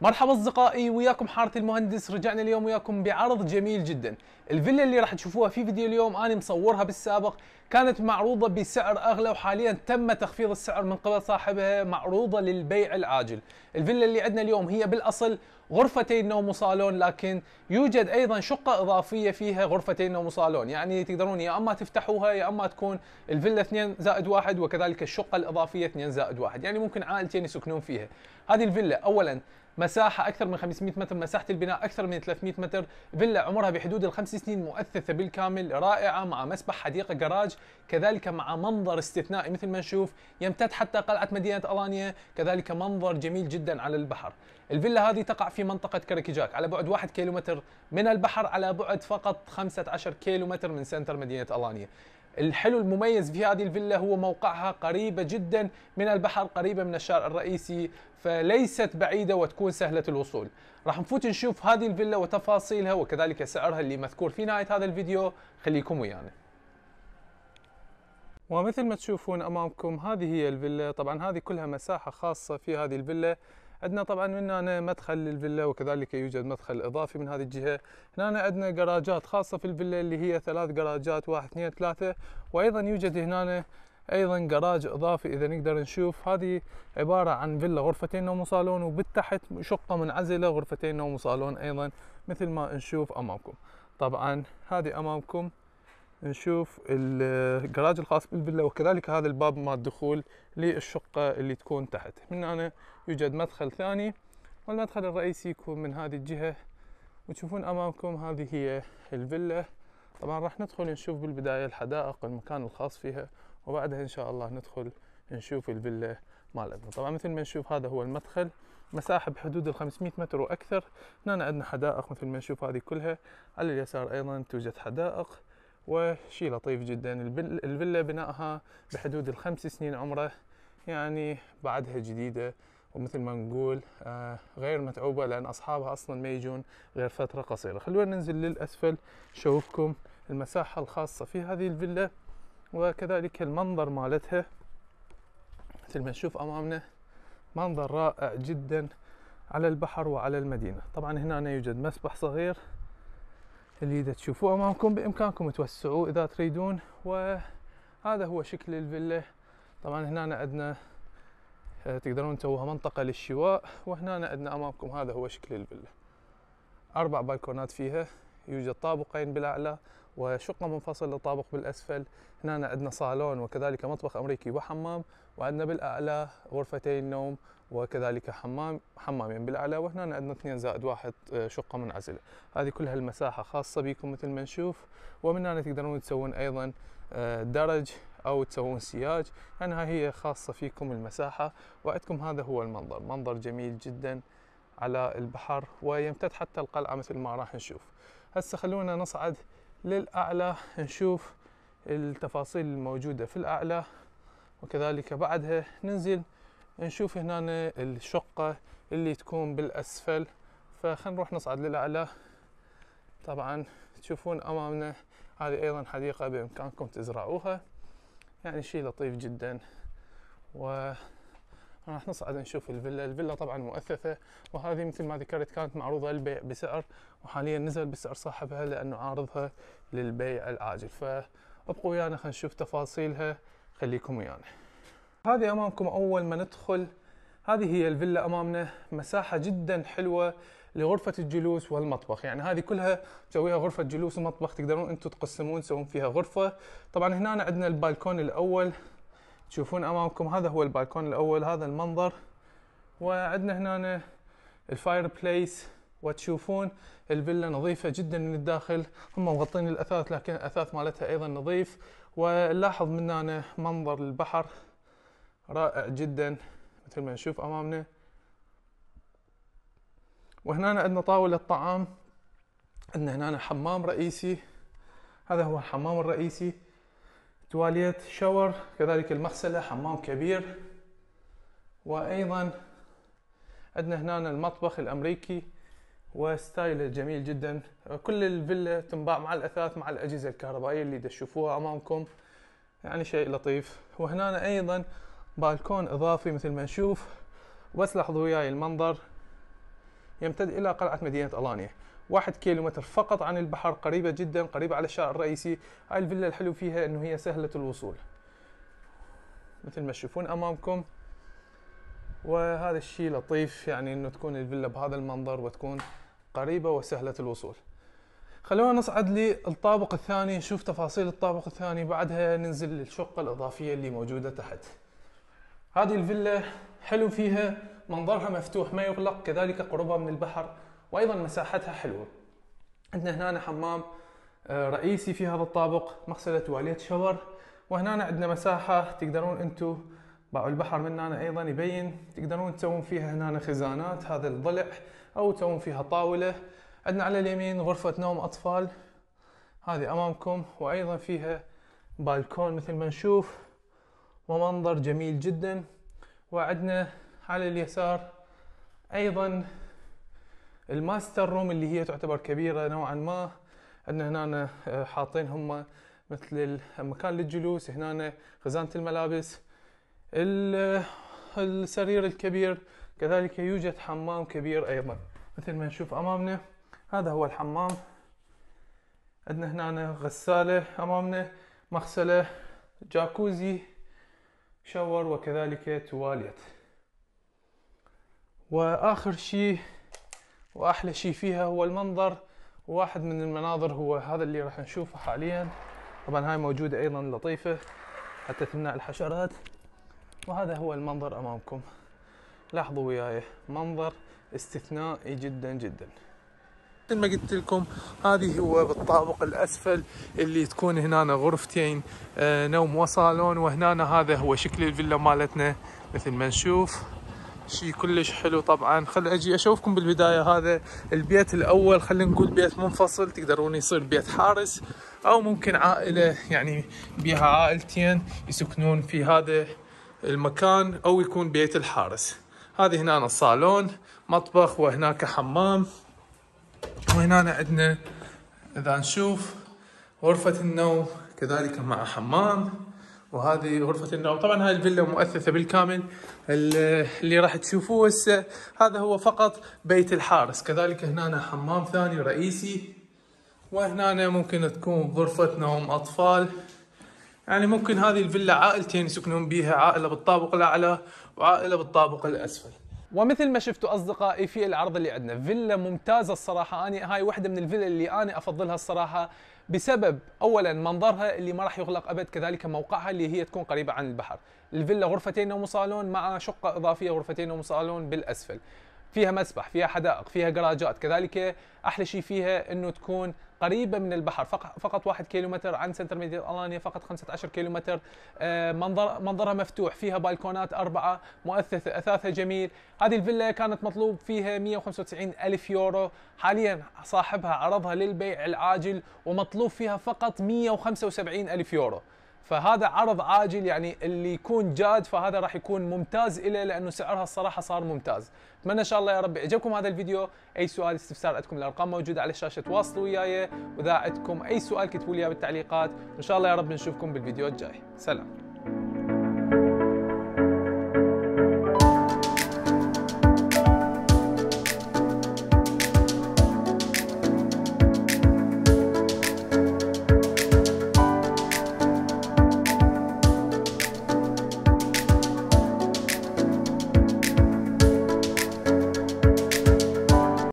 مرحبا اصدقائي وياكم حاره المهندس رجعنا اليوم وياكم بعرض جميل جدا الفيلا اللي راح تشوفوها في فيديو اليوم انا مصورها بالسابق كانت معروضه بسعر اغلى وحاليا تم تخفيض السعر من قبل صاحبها معروضه للبيع العاجل الفيلا اللي عندنا اليوم هي بالاصل غرفتي نوم وصالون لكن يوجد ايضا شقه اضافيه فيها غرفتي نوم وصالون يعني تقدرون يا اما تفتحوها يا اما تكون الفيلا 2 زائد 1 وكذلك الشقه الاضافيه 2 زائد 1 يعني ممكن عائلتين يسكنون فيها هذه الفيلا اولا مساحة أكثر من 500 متر مساحة البناء أكثر من 300 متر فيلا عمرها بحدود الخمس سنين مؤثثة بالكامل رائعة مع مسبح حديقة جراج كذلك مع منظر استثنائي مثل ما نشوف يمتد حتى قلعة مدينة ألانيا كذلك منظر جميل جدا على البحر الفيلا هذه تقع في منطقة كركيجاك على بعد 1 كيلومتر من البحر على بعد فقط 15 كيلومتر من سنتر مدينة ألانيا الحلو المميز في هذه الفيلا هو موقعها قريبة جدا من البحر قريبة من الشارع الرئيسي فليست بعيدة وتكون سهلة الوصول راح نفوت نشوف هذه الفيلا وتفاصيلها وكذلك سعرها اللي مذكور في نهاية هذا الفيديو خليكم ويانا ومثل ما تشوفون امامكم هذه هي الفيلا طبعا هذه كلها مساحه خاصه في هذه الفيلا عندنا طبعا من هنا مدخل للفيلا وكذلك يوجد مدخل اضافي من هذه الجهه هنا عندنا جراجات خاصه في الفيلا اللي هي ثلاث جراجات واحد اثنين ثلاثه وايضا يوجد هنا ايضا جراج اضافي اذا نقدر نشوف هذه عباره عن فيلا غرفتين نوم وصالون وبالتحت شقه منعزله غرفتين نوم وصالون ايضا مثل ما نشوف امامكم طبعا هذه امامكم نشوف الجراج الخاص بالفيلا وكذلك هذا الباب مال الدخول للشقة اللي تكون تحت من هنا يوجد مدخل ثاني والمدخل الرئيسي يكون من هذه الجهة وتشوفون أمامكم هذه هي الفيلا طبعا راح ندخل نشوف بالبداية الحدائق المكان الخاص فيها وبعدها إن شاء الله ندخل نشوف الفيلا مالتنا طبعا مثل ما نشوف هذا هو المدخل مساحة بحدود ال 500 متر وأكثر هنا عندنا حدائق مثل ما نشوف هذه كلها على اليسار أيضا توجد حدائق وشي لطيف جدا الفيلا بنائها بحدود الخمس سنين عمره يعني بعدها جديدة ومثل ما نقول آه، غير متعوبة لأن أصحابها أصلا ما يجون غير فترة قصيرة خلونا ننزل للأسفل شوفكم المساحة الخاصة في هذه الفيلا وكذلك المنظر مالتها مثل ما نشوف أمامنا منظر رائع جدا على البحر وعلى المدينة طبعا هنا يوجد مسبح صغير اللي اذا تشوفوه امامكم بامكانكم توسعوه اذا تريدون وهذا هو شكل الفيلا طبعا هنا عندنا آه، تقدرون تسووها منطقة للشواء وهنا عندنا امامكم هذا هو شكل الفيلا اربع بالكونات فيها يوجد طابقين بالاعلى وشقة منفصلة للطابق بالأسفل هنا عندنا صالون وكذلك مطبخ أمريكي وحمام وعندنا بالأعلى غرفتي النوم وكذلك حمام حمامين بالأعلى وهنا عندنا 2 زائد واحد آه، شقة منعزلة هذه كلها المساحة خاصة بكم مثل ما نشوف ومن هنا تقدرون تسوون أيضا آه، درج أو تسوون سياج يعني هي خاصة فيكم المساحة وعندكم هذا هو المنظر منظر جميل جدا على البحر ويمتد حتى القلعة مثل ما راح نشوف هسه خلونا نصعد للأعلى نشوف التفاصيل الموجودة في الأعلى وكذلك بعدها ننزل نشوف هنا الشقة اللي تكون بالأسفل فخلنا نروح نصعد للأعلى طبعا تشوفون أمامنا هذه أيضا حديقة بإمكانكم تزرعوها يعني شيء لطيف جدا و راح نصعد نشوف الفيلا الفيلا طبعا مؤثثة وهذه مثل ما ذكرت كانت معروضة للبيع بسعر وحاليا نزل بسعر صاحبها لأنه عارضها للبيع العاجل فابقوا ويانا خلينا نشوف تفاصيلها خليكم ويانا هذه أمامكم أول ما ندخل هذه هي الفيلا امامنا مساحه جدا حلوه لغرفه الجلوس والمطبخ يعني هذه كلها مسويها غرفه جلوس ومطبخ تقدرون انتم تقسمون تسوون فيها غرفه طبعا هنا عندنا البالكون الاول تشوفون امامكم هذا هو البالكون الاول هذا المنظر وعندنا هنا الفاير بليس وتشوفون الفيلا نظيفة جدا من الداخل هم مغطين الاثاث لكن الاثاث مالتها ايضا نظيف ونلاحظ من هنا منظر البحر رائع جدا مثل ما نشوف امامنا وهنا عندنا طاولة طعام عندنا هنا حمام رئيسي هذا هو الحمام الرئيسي تواليت شاور كذلك المغسلة حمام كبير وأيضا عندنا هنا المطبخ الأمريكي وستايله جميل جدا كل الفيلا تنباع مع الأثاث مع الأجهزة الكهربائية اللي تشوفوها أمامكم يعني شيء لطيف وهنا أيضا بالكون إضافي مثل ما نشوف بس لاحظوا وياي المنظر يمتد إلى قلعة مدينة ألانيا واحد كيلومتر فقط عن البحر قريبة جدا قريبة على الشارع الرئيسي هاي الفيلا الحلو فيها انه هي سهلة الوصول مثل ما تشوفون امامكم وهذا الشيء لطيف يعني انه تكون الفيلا بهذا المنظر وتكون قريبة وسهلة الوصول خلونا نصعد للطابق الثاني نشوف تفاصيل الطابق الثاني بعدها ننزل للشقة الإضافية اللي موجودة تحت هذه الفيلا حلو فيها منظرها مفتوح ما يغلق كذلك قربها من البحر وايضا مساحتها حلوه عندنا هنا حمام آه، رئيسي في هذا الطابق مغسله تواليت شاور وهنا عندنا مساحه تقدرون انتم باعوا البحر من هنا ايضا يبين تقدرون تسوون فيها هنا خزانات هذا الضلع او تسوون فيها طاوله عندنا على اليمين غرفه نوم اطفال هذه امامكم وايضا فيها بالكون مثل ما نشوف ومنظر جميل جدا وعندنا على اليسار ايضا الماستر روم اللي هي تعتبر كبيره نوعا ما عندنا هنا آه، حاطين هم مثل المكان للجلوس هنا خزانه الملابس آه، السرير الكبير كذلك يوجد حمام كبير ايضا مثل ما نشوف امامنا هذا هو الحمام عندنا هنا غساله امامنا مغسله جاكوزي شاور وكذلك تواليت واخر شيء واحلى شيء فيها هو المنظر واحد من المناظر هو هذا اللي راح نشوفه حاليا طبعا هاي موجودة ايضا لطيفة حتى تمنع الحشرات وهذا هو المنظر امامكم لاحظوا وياي منظر استثنائي جدا جدا مثل ما قلت لكم هذه هو بالطابق الاسفل اللي تكون هنا غرفتين آه، نوم وصالون وهنا هذا هو شكل الفيلا مالتنا مثل ما نشوف شيء كلش حلو طبعا خل اجي اشوفكم بالبدايه هذا البيت الاول خلينا نقول بيت منفصل تقدرون يصير بيت حارس او ممكن عائله يعني بيها عائلتين يسكنون في هذا المكان او يكون بيت الحارس هذه هنا الصالون مطبخ وهناك حمام وهنا عندنا اذا نشوف غرفه النوم كذلك مع حمام وهذه غرفة النوم طبعا هاي الفيلا مؤثثة بالكامل اللي راح تشوفوه هسه هذا هو فقط بيت الحارس كذلك هنا حمام ثاني رئيسي وهنا ممكن تكون غرفة نوم أطفال يعني ممكن هذه الفيلا عائلتين يسكنون بها عائلة بالطابق الأعلى وعائلة بالطابق الأسفل ومثل ما شفتوا اصدقائي في العرض اللي عندنا فيلا ممتازه الصراحه انا هاي واحده من الفيلا اللي انا افضلها الصراحه بسبب اولا منظرها اللي ما راح يغلق ابد كذلك موقعها اللي هي تكون قريبه عن البحر الفيلا غرفتين نوم وصالون مع شقه اضافيه غرفتين نوم وصالون بالاسفل فيها مسبح فيها حدائق فيها جراجات كذلك احلى شيء فيها انه تكون قريبه من البحر فقط واحد كيلومتر عن سنتر مدينه الانيا فقط 15 كيلومتر آه، منظر منظرها مفتوح فيها بالكونات اربعه مؤثث اثاثها جميل هذه الفيلا كانت مطلوب فيها 195 الف يورو حاليا صاحبها عرضها للبيع العاجل ومطلوب فيها فقط 175 الف يورو فهذا عرض عاجل يعني اللي يكون جاد فهذا راح يكون ممتاز إليه لأنه سعرها الصراحة صار ممتاز أتمنى إن شاء الله يا رب يعجبكم هذا الفيديو أي سؤال استفسار عندكم الأرقام موجودة على الشاشة تواصلوا وياي وإذا عندكم أي سؤال كتبوا لي بالتعليقات وإن شاء الله يا رب نشوفكم بالفيديو الجاي سلام